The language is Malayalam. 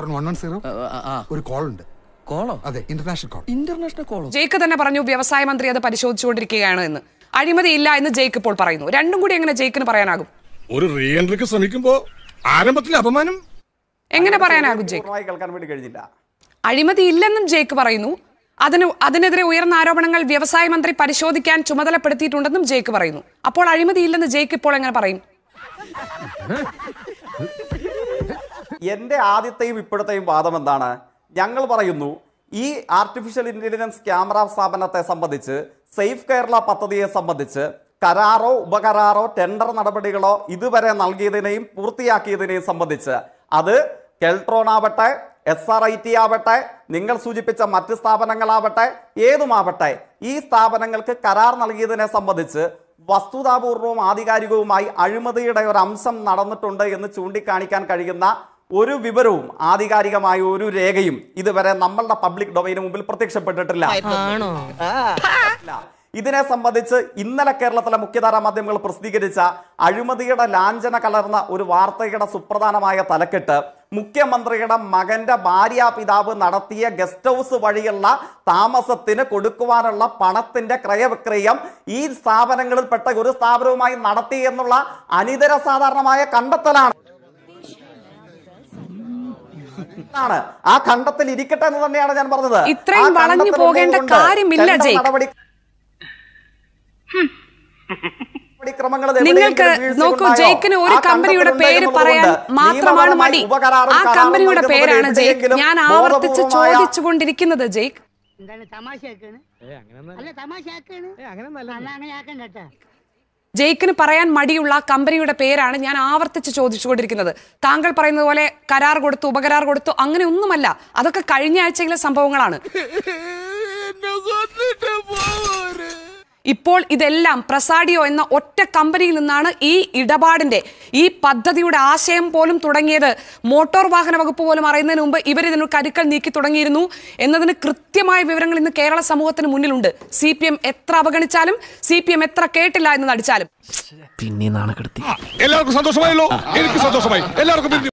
Uh, uh, uh. ഒരു കോൾ ഉണ്ട് കോളോ അതെ ഇന്റർനാഷണൽ കോൾ ഇന്റർനാഷണൽ കോളോ ജേക്ക് തന്നെ പറഞ്ഞു വ്യവസായ മന്ത്രി അത് പരിശോധിച്ചുകൊണ്ടിരിക്കുകയാണ് എന്ന് അഴിമതി ഇല്ല എന്ന് ജേക്ക് ഇപ്പോൾ പറയുന്നു രണ്ടും കൂടി എങ്ങനെ ജേക്കിന് പറയാനാകും ഒരു റീഎൻട്രിക്ക് ശ്രമിക്കുമ്പോ ആരംഭത്തിൽ അപമാനം എങ്ങനെ പറയാനാകും ജേക്ക് കേൾക്കാൻ വേണ്ടി അഴിമതി ഇല്ലെന്നും ജേക്ക് പറയുന്നു അതിന് അതിനെതിരെ ഉയർന്ന ആരോപണങ്ങൾ വ്യവസായ മന്ത്രി പരിശോധിക്കാൻ ചുമതലപ്പെടുത്തിയിട്ടുണ്ടെന്നും ജേക്ക് പറയുന്നു അപ്പോൾ അഴിമതി ഇല്ലെന്ന് ജേക്ക് ഇപ്പോൾ എങ്ങനെ പറയും എൻ്റെ ആദ്യത്തെയും ഇപ്പോഴത്തെയും വാദം എന്താണ് ഞങ്ങൾ പറയുന്നു ഈ ആർട്ടിഫിഷ്യൽ ഇൻ്റലിജൻസ് ക്യാമറ സ്ഥാപനത്തെ സംബന്ധിച്ച് സേഫ് കേരള പദ്ധതിയെ സംബന്ധിച്ച് കരാറോ ഉപകരാറോ ടെൻഡർ നടപടികളോ ഇതുവരെ നൽകിയതിനെയും പൂർത്തിയാക്കിയതിനെയും സംബന്ധിച്ച് അത് കെൽട്രോൺ ആവട്ടെ എസ് ആർ ഐ ടി ആവട്ടെ നിങ്ങൾ സൂചിപ്പിച്ച മറ്റ് സ്ഥാപനങ്ങളാവട്ടെ ഏതുമാവട്ടെ ഈ സ്ഥാപനങ്ങൾക്ക് കരാർ നൽകിയതിനെ സംബന്ധിച്ച് വസ്തുതാപൂർവവും ആധികാരികവുമായി അഴിമതിയുടെ ഒരു അംശം നടന്നിട്ടുണ്ട് എന്ന് ചൂണ്ടിക്കാണിക്കാൻ കഴിയുന്ന ഒരു വിവരവും ആധികാരികമായ ഒരു രേഖയും ഇതുവരെ നമ്മളുടെ പബ്ലിക് ഡൊമൈന് മുമ്പിൽ പ്രത്യക്ഷപ്പെട്ടിട്ടില്ല ഇതിനെ സംബന്ധിച്ച് ഇന്നലെ കേരളത്തിലെ മുഖ്യധാരാ മാധ്യമങ്ങൾ പ്രസിദ്ധീകരിച്ച അഴിമതിയുടെ ലാഞ്ചന കലർന്ന ഒരു വാർത്തയുടെ സുപ്രധാനമായ തലക്കെട്ട് മുഖ്യമന്ത്രിയുടെ മകന്റെ ഭാര്യ പിതാവ് നടത്തിയ ഗസ്റ്റ് ഹൗസ് വഴിയുള്ള താമസത്തിന് കൊടുക്കുവാനുള്ള പണത്തിന്റെ ക്രയവിക്രയം ഈ സ്ഥാപനങ്ങളിൽപ്പെട്ട ഒരു സ്ഥാപനവുമായി നടത്തി എന്നുള്ള അനിതര സാധാരണമായ കണ്ടെത്തലാണ് ആണ് ആ ഖണ്ഡത്തിൽ ഇരിക്കട്ടെ എന്ന് തന്നെയാണ് ഞാൻ പറഞ്ഞത് ഇത്രയും വളഞ്ഞു പോകേണ്ട കാര്യമില്ല നടപടി നിങ്ങൾക്ക് നോക്കൂ ജയ്ക്കിന് ഒരു കമ്പനിയുടെ പേര് പറയാൻ മാത്രമാണ് മടി ആ കമ്പനിയുടെ പേരാണ് ജയ്ക്ക് ഞാൻ ആവർത്തിച്ച് ചോദിച്ചു കൊണ്ടിരിക്കുന്നത് ജയ്ക്ക് എന്താണ് തമാശ അല്ല തമാശ അങ്ങനെ ജയിക്കിന് പറയാൻ മടിയുള്ള കമ്പനിയുടെ പേരാണ് ഞാൻ ആവർത്തിച്ച് ചോദിച്ചുകൊണ്ടിരിക്കുന്നത് താങ്കൾ പറയുന്നത് പോലെ കരാർ കൊടുത്തു ഉപകരാർ കൊടുത്തു അങ്ങനെ ഒന്നുമല്ല അതൊക്കെ കഴിഞ്ഞ ആഴ്ചയിലെ സംഭവങ്ങളാണ് ഇപ്പോൾ ഇതെല്ലാം പ്രസാഡിയോ എന്ന ഒറ്റ കമ്പനിയിൽ നിന്നാണ് ഈ ഇടപാടിന്റെ ഈ പദ്ധതിയുടെ ആശയം പോലും തുടങ്ങിയത് മോട്ടോർ വാഹന വകുപ്പ് പോലും അറിയുന്നതിന് മുമ്പ് ഇവരിതിന് കരുക്കൾ നീക്കി തുടങ്ങിയിരുന്നു എന്നതിന് കൃത്യമായ വിവരങ്ങൾ ഇന്ന് കേരള സമൂഹത്തിന് മുന്നിലുണ്ട് സി പി എം എത്ര അവഗണിച്ചാലും സി പി എം എത്ര കേട്ടില്ല എന്ന് നടിച്ചാലും പിന്നെ എല്ലാവർക്കും സന്തോഷമായല്ലോ എനിക്ക് സന്തോഷമായി എല്ലാവർക്കും